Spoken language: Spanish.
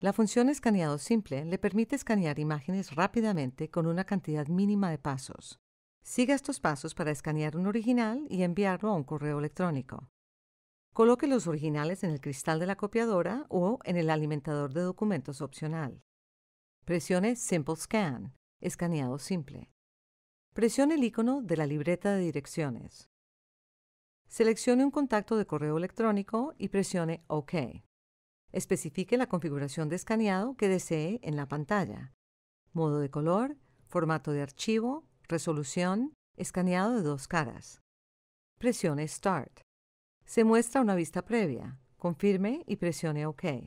La función escaneado simple le permite escanear imágenes rápidamente con una cantidad mínima de pasos. Siga estos pasos para escanear un original y enviarlo a un correo electrónico. Coloque los originales en el cristal de la copiadora o en el alimentador de documentos opcional. Presione Simple Scan, escaneado simple. Presione el icono de la libreta de direcciones. Seleccione un contacto de correo electrónico y presione OK. Especifique la configuración de escaneado que desee en la pantalla. Modo de color, formato de archivo, resolución, escaneado de dos caras. Presione Start. Se muestra una vista previa. Confirme y presione OK.